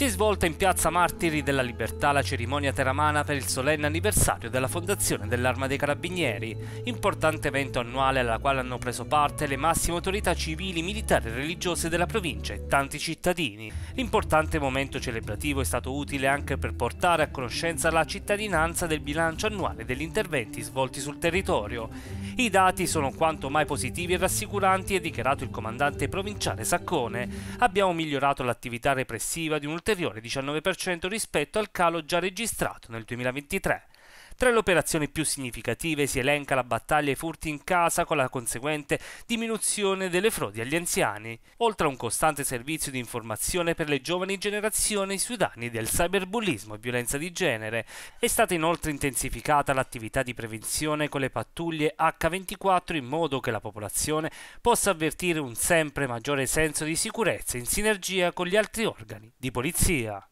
Si è svolta in piazza Martiri della Libertà la cerimonia teramana per il solenne anniversario della fondazione dell'Arma dei Carabinieri, importante evento annuale alla quale hanno preso parte le massime autorità civili, militari e religiose della provincia e tanti cittadini. L'importante momento celebrativo è stato utile anche per portare a conoscenza la cittadinanza del bilancio annuale degli interventi svolti sul territorio. I dati sono quanto mai positivi e rassicuranti, ha dichiarato il comandante provinciale Saccone. Abbiamo migliorato l'attività repressiva di un ulteriore inferiore 19% rispetto al calo già registrato nel 2023. Tra le operazioni più significative si elenca la battaglia ai furti in casa con la conseguente diminuzione delle frodi agli anziani, oltre a un costante servizio di informazione per le giovani generazioni sui danni del cyberbullismo e violenza di genere. È stata inoltre intensificata l'attività di prevenzione con le pattuglie H24 in modo che la popolazione possa avvertire un sempre maggiore senso di sicurezza in sinergia con gli altri organi di polizia.